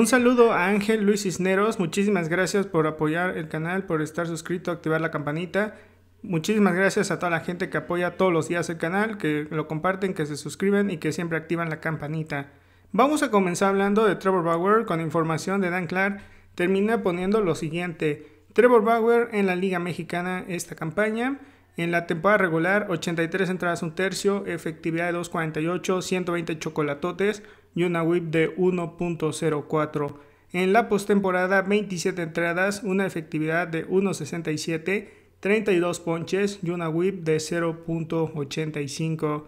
Un saludo a Ángel Luis Cisneros, muchísimas gracias por apoyar el canal, por estar suscrito, activar la campanita. Muchísimas gracias a toda la gente que apoya todos los días el canal, que lo comparten, que se suscriben y que siempre activan la campanita. Vamos a comenzar hablando de Trevor Bauer con información de Dan Clark. Termina poniendo lo siguiente. Trevor Bauer en la Liga Mexicana esta campaña. En la temporada regular, 83 entradas, un tercio, efectividad de 2.48, 120 chocolatotes, y una whip de 1.04. En la postemporada, 27 entradas, una efectividad de 1.67, 32 ponches y una whip de 0.85.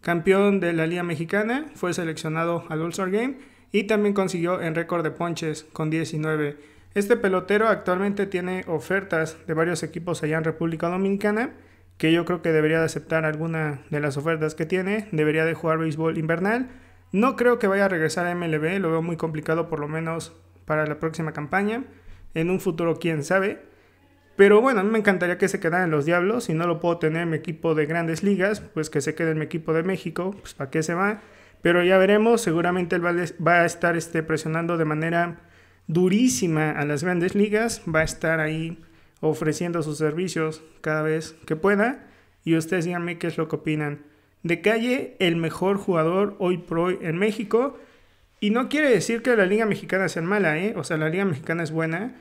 Campeón de la Liga Mexicana, fue seleccionado al All-Star Game y también consiguió en récord de ponches con 19. Este pelotero actualmente tiene ofertas de varios equipos allá en República Dominicana, que yo creo que debería de aceptar alguna de las ofertas que tiene, debería de jugar béisbol invernal no creo que vaya a regresar a MLB, lo veo muy complicado por lo menos para la próxima campaña. En un futuro, quién sabe. Pero bueno, a mí me encantaría que se quedara en los Diablos. Si no lo puedo tener en mi equipo de grandes ligas, pues que se quede en mi equipo de México. Pues para qué se va. Pero ya veremos. Seguramente él va a estar este, presionando de manera durísima a las grandes ligas. Va a estar ahí ofreciendo sus servicios cada vez que pueda. Y ustedes díganme qué es lo que opinan de calle el mejor jugador hoy por hoy en México. Y no quiere decir que la Liga Mexicana sea mala, ¿eh? O sea, la Liga Mexicana es buena,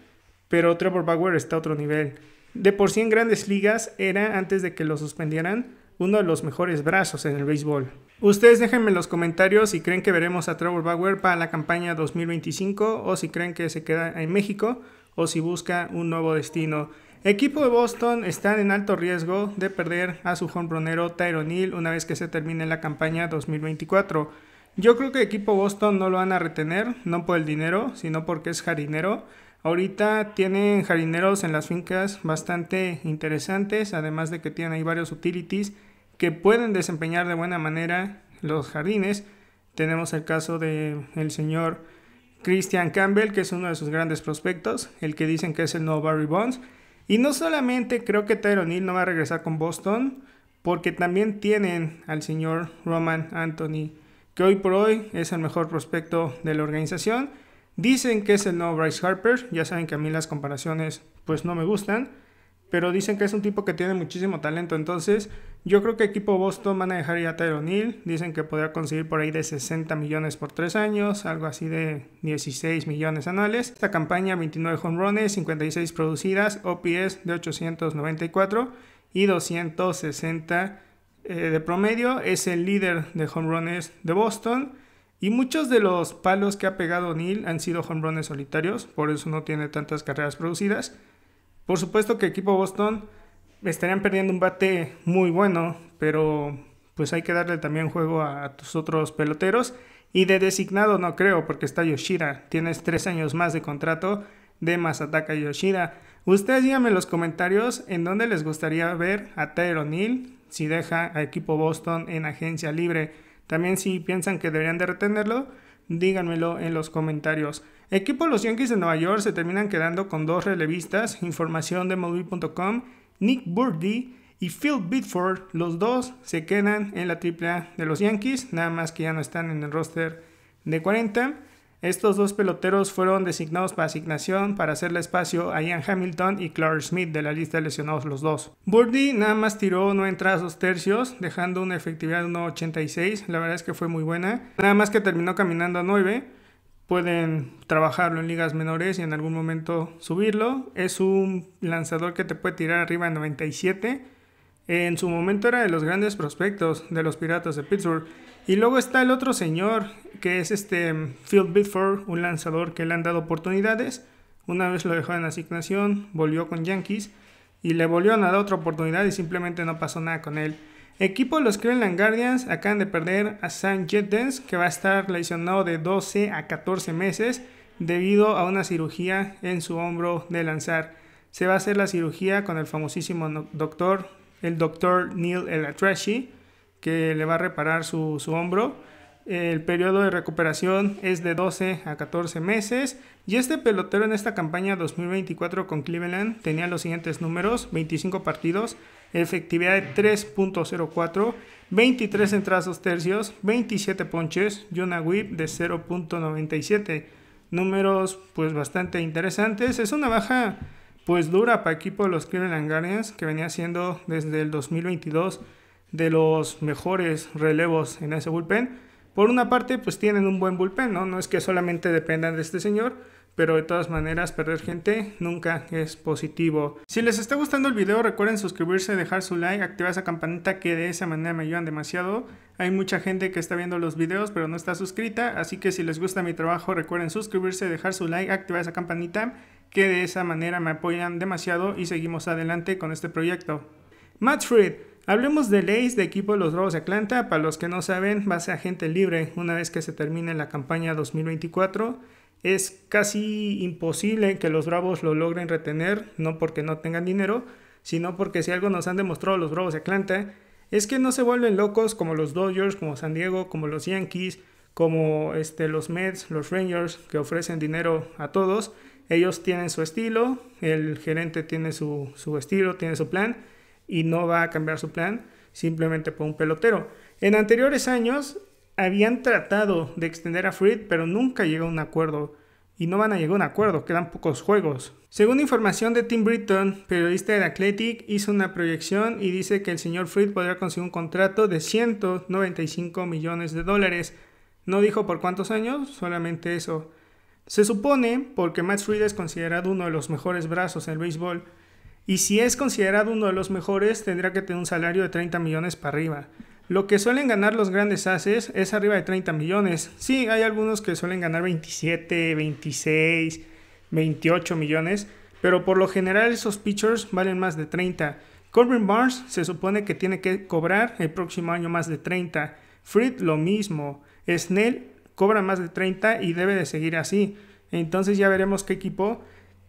pero Trevor Bauer está a otro nivel. De por sí en grandes ligas era, antes de que lo suspendieran, uno de los mejores brazos en el béisbol. Ustedes déjenme en los comentarios si creen que veremos a Trevor Bauer para la campaña 2025 o si creen que se queda en México o si busca un nuevo destino. Equipo de Boston está en alto riesgo de perder a su jonronero Tyron Hill una vez que se termine la campaña 2024. Yo creo que equipo Boston no lo van a retener, no por el dinero, sino porque es jardinero. Ahorita tienen jardineros en las fincas bastante interesantes, además de que tienen ahí varios utilities que pueden desempeñar de buena manera los jardines. Tenemos el caso de el señor Christian Campbell, que es uno de sus grandes prospectos, el que dicen que es el nuevo Barry Bonds. Y no solamente creo que Tyron Hill no va a regresar con Boston, porque también tienen al señor Roman Anthony, que hoy por hoy es el mejor prospecto de la organización. Dicen que es el nuevo Bryce Harper, ya saben que a mí las comparaciones pues no me gustan, pero dicen que es un tipo que tiene muchísimo talento. Entonces, yo creo que equipo Boston van a dejar ya a Dicen que podría conseguir por ahí de 60 millones por 3 años, algo así de 16 millones anuales. Esta campaña, 29 home runs, 56 producidas, OPS de 894 y 260 eh, de promedio. Es el líder de home runs de Boston. Y muchos de los palos que ha pegado Neil han sido home runs solitarios, por eso no tiene tantas carreras producidas por supuesto que equipo Boston estarían perdiendo un bate muy bueno, pero pues hay que darle también juego a, tus otros peloteros. Y de designado no creo, porque está Yoshida. Tienes tres años más de contrato de Masataka Yoshida. Ustedes díganme en los comentarios en dónde les gustaría ver a Taylor Hill si deja a equipo Boston en agencia libre. También si piensan que deberían de retenerlo Díganmelo en los comentarios. Equipo los Yankees de Nueva York se terminan quedando con dos relevistas, información de MLB.com, Nick Burdy y Phil Bidford, los dos se quedan en la A de los Yankees, nada más que ya no están en el roster de 40. Estos dos peloteros fueron designados para asignación para hacerle espacio a Ian Hamilton y Clark Smith de la lista de lesionados los dos. Burdi nada más tiró 9 entradas, dos tercios, dejando una efectividad de 1.86, la verdad es que fue muy buena. Nada más que terminó caminando a 9 pueden trabajarlo en ligas menores y en algún momento subirlo. Es un lanzador que te puede tirar arriba en 97. En su momento era de los grandes prospectos de los Piratas de Pittsburgh. Y luego está el otro señor, que es este Phil mm, Bidford, un lanzador que le han dado oportunidades. Una vez lo dejó en asignación, volvió con Yankees y le volvieron a dar otra oportunidad y simplemente no pasó nada con él. Equipo los Cleveland Guardians acaban de perder a Sam Jettens, que va a estar lesionado de 12 a 14 meses debido a una cirugía en su hombro de lanzar. Se va a hacer la cirugía con el famosísimo doctor, el doctor Neil Elatrashi, que le va a reparar su hombro el periodo de recuperación es de 12 a 14 meses. Y este pelotero en esta campaña 2024 con Cleveland tenía los siguientes números, 25 partidos, efectividad de 3.04, 23 entradas tercios, 27 ponches y una whip de 0.97. Números pues bastante interesantes. Es una baja pues dura para equipo de los Cleveland Guardians que venía siendo desde el 2022 de los mejores relevos en ese bullpen por una parte, pues tienen un buen bullpen, ¿no? No es que solamente dependan de este señor, pero de todas maneras perder gente nunca es positivo. Si les está gustando el video recuerden suscribirse, dejar su like, activar esa campanita que de esa manera me ayudan demasiado. Hay mucha gente que está viendo los videos pero no está suscrita, así que si les gusta mi trabajo recuerden suscribirse, dejar su like, activar esa campanita que de esa manera me apoyan demasiado y seguimos adelante con este proyecto. Matt Hablemos de leyes de equipo de los Bravos de Atlanta. Para los que no saben, va a ser agente libre una vez que se termine la campaña 2024. Es casi imposible que los Bravos lo logren retener, no porque no tengan dinero, sino porque si algo nos han demostrado los Bravos de Atlanta es que no se vuelven locos como los Dodgers, como San Diego, como los Yankees, como este, los Mets, los Rangers, que ofrecen dinero a todos. Ellos tienen su estilo, el gerente tiene su, su estilo, tiene su plan y no va a cambiar su plan simplemente por un pelotero. En anteriores años habían tratado de extender a Freed, pero nunca llegó a un acuerdo. Y no van a llegar a un acuerdo, quedan pocos juegos. Según información de Tim Britton, periodista de Athletic, hizo una proyección y dice que el señor Freed podría conseguir un contrato de 195 millones de dólares. No dijo por cuántos años, solamente eso. Se supone, porque Matt Freed es considerado uno de los mejores brazos en el béisbol, y si es considerado uno de los mejores, tendrá que tener un salario de 30 millones para arriba. Lo que suelen ganar los grandes haces es arriba de 30 millones. Sí, hay algunos que suelen ganar 27, 26, 28 millones, pero por lo general esos pitchers valen más de 30. Corbin Barnes se supone que tiene que cobrar el próximo año más de 30. Fritz lo mismo. Snell cobra más de 30 y debe de seguir así. Entonces ya veremos qué equipo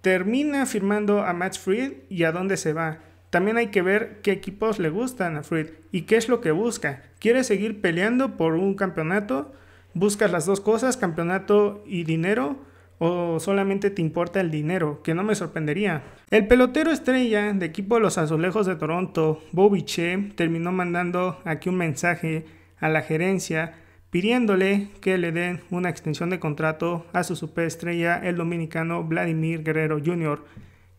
termina firmando a Max Fried y a dónde se va. También hay que ver qué equipos le gustan a Fried y qué es lo que busca. ¿Quiere seguir peleando por un campeonato? ¿Buscas las dos cosas, campeonato y dinero? ¿O solamente te importa el dinero? Que no me sorprendería. El pelotero estrella de equipo de los Azulejos de Toronto, Bobby Che, terminó mandando aquí un mensaje a la gerencia pidiéndole que le den una extensión de contrato a su superestrella, el dominicano Vladimir Guerrero Jr.,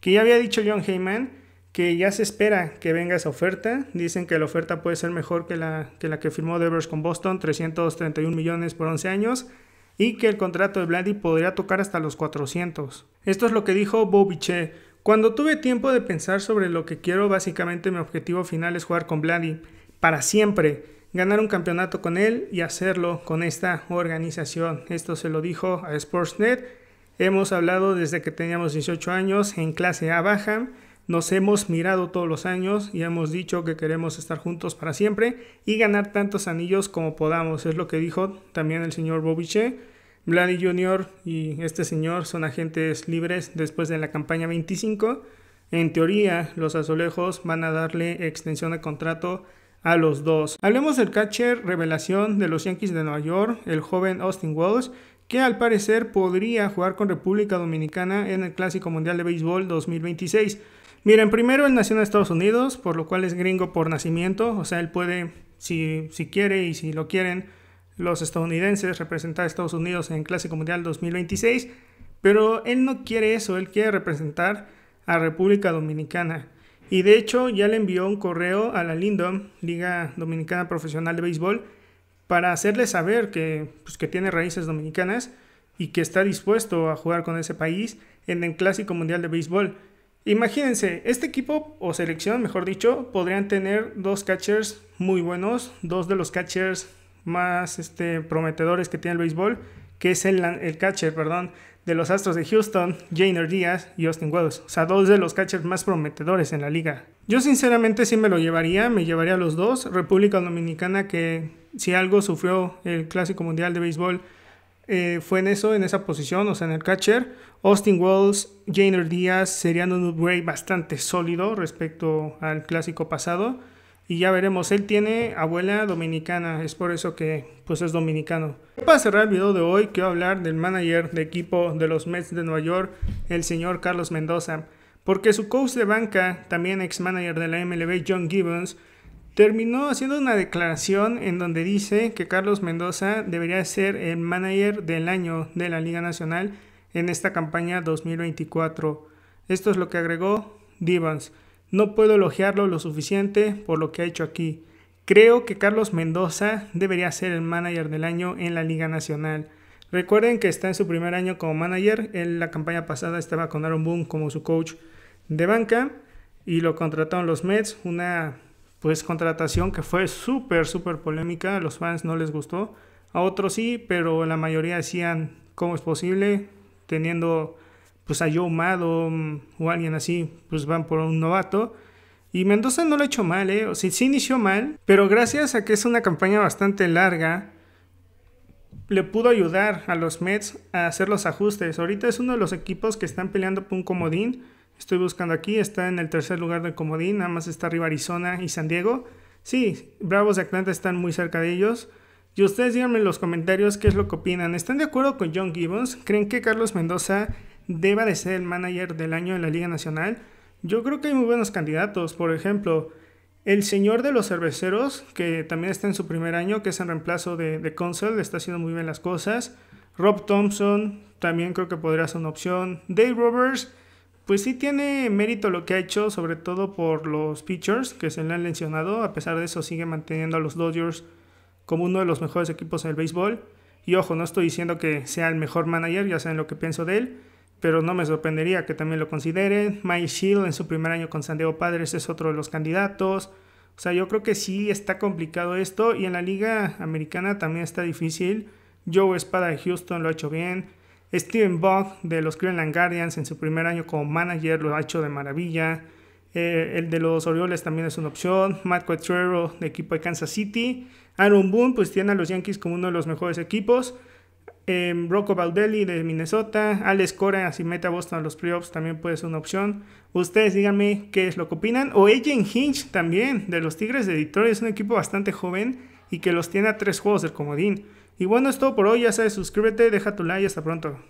que ya había dicho John Heyman que ya se espera que venga esa oferta. Dicen que la oferta puede ser mejor que la que, firmó Devers con Boston, 331 millones por 11 años, y que el contrato de Vladi podría tocar hasta los 400. Esto es lo que dijo Bobiche. Cuando tuve tiempo de pensar sobre lo que quiero, básicamente mi objetivo final es jugar con Vladi para siempre ganar un campeonato con él y hacerlo con esta organización. Esto se lo dijo a Sportsnet. Hemos hablado desde que teníamos 18 años en clase A baja. Nos hemos mirado todos los años y hemos dicho que queremos estar juntos para siempre y ganar tantos anillos como podamos. Es lo que dijo también el señor Bobiche. Vladi Jr. y este señor son agentes libres después de la campaña 25. En teoría, los azulejos van a darle extensión de contrato a los dos. Hablemos del catcher revelación de los Yankees de Nueva York, el joven Austin Wells, que al parecer podría jugar con República Dominicana en el Clásico Mundial de Béisbol 2026. Miren, primero él nació en Estados Unidos, por lo cual es gringo por nacimiento, o sea, él puede, si, si quiere y si lo quieren los estadounidenses, representar a Estados Unidos en el Clásico Mundial 2026, pero él no quiere eso, él quiere representar a República Dominicana. Y de hecho ya le envió un correo a la Lindom, Liga Dominicana Profesional de Béisbol, para hacerle saber pues, que, tiene raíces dominicanas y que está dispuesto a jugar con ese país en el Clásico Mundial de Béisbol. Imagínense, este equipo o selección, mejor dicho, podrían tener dos catchers muy buenos, dos de los catchers más este, prometedores que tiene el béisbol que es el, catcher, perdón, de los Astros de Houston, Jainer Díaz y Austin Wells. O sea, dos de los catchers más prometedores en la liga. Yo sinceramente sí me lo llevaría, me llevaría a los dos. República Dominicana que si algo sufrió el Clásico Mundial de Béisbol eh, fue en eso, en esa posición, o sea, en el catcher. Austin Wells, Jainer Díaz serían un upgrade bastante sólido respecto al Clásico pasado y ya veremos. Él tiene abuela dominicana, es por eso que pues es dominicano. Para cerrar el video de hoy, quiero hablar del manager de equipo de los Mets de Nueva York, el señor Carlos Mendoza, porque su coach de banca, también ex manager de la MLB John Gibbons, terminó haciendo una declaración en donde dice que Carlos Mendoza debería ser el manager del año de la Liga Nacional en esta campaña 2024. Esto es lo que agregó Gibbons. No puedo elogiarlo lo suficiente por lo que ha hecho aquí. Creo que Carlos Mendoza debería ser el manager del año en la Liga Nacional. Recuerden que está en su primer año como manager. En la campaña pasada estaba con Aaron Boone como su coach de banca y lo contrataron los Mets. Una pues contratación que fue súper, súper polémica. A los fans no les gustó. A otros sí, pero la mayoría decían cómo es posible teniendo pues a Joe mm, o alguien así, pues van por un novato. Y Mendoza no lo ha hecho mal, ¿eh? O si sí inició mal, pero gracias a que es una campaña bastante larga, le pudo ayudar a los Mets a hacer los ajustes. Ahorita es uno de los equipos que están peleando por un comodín. Estoy buscando aquí, está en el tercer lugar del comodín, nada más está arriba Arizona y San Diego. Sí, Bravos de Atlanta están muy cerca de ellos. Y ustedes díganme en los comentarios qué es lo que opinan. ¿Están de acuerdo con John Gibbons? ¿Creen que Carlos Mendoza deba de ser el manager del año en la Liga Nacional, yo creo que hay muy buenos candidatos. Por ejemplo, el señor de los cerveceros, que también está en su primer año, que es en reemplazo de, de está haciendo muy bien las cosas. Rob Thompson, también creo que podría ser una opción. Dave Roberts, pues sí tiene mérito lo que ha hecho, sobre todo por los pitchers que se le han mencionado. A pesar de eso, sigue manteniendo a los Dodgers como uno de los mejores equipos en el béisbol. Y ojo, no estoy diciendo que sea el mejor manager, ya saben lo que pienso de él pero no me sorprendería que también lo consideren. Mike Shield en su primer año con San Diego Padres es otro de los candidatos. O sea, yo creo que sí está complicado esto y en la liga americana también está difícil. Joe Espada de Houston lo ha hecho bien. Steven Buck de los Cleveland Guardians en su primer año como manager lo ha hecho de maravilla. Eh, el de los Orioles también es una opción. Matt Quattrero de equipo de Kansas City. Aaron Boone pues tiene a los Yankees como uno de los mejores equipos. Broco em, Rocco Baldelli de Minnesota, Alex Cora, si mete a Boston a los playoffs también puede ser una opción. Ustedes díganme qué es lo que opinan. O en Hinch también, de los Tigres de Detroit, es un equipo bastante joven y que los tiene a tres juegos del comodín. Y bueno, es todo por hoy, ya sabes, suscríbete, deja tu like y hasta pronto.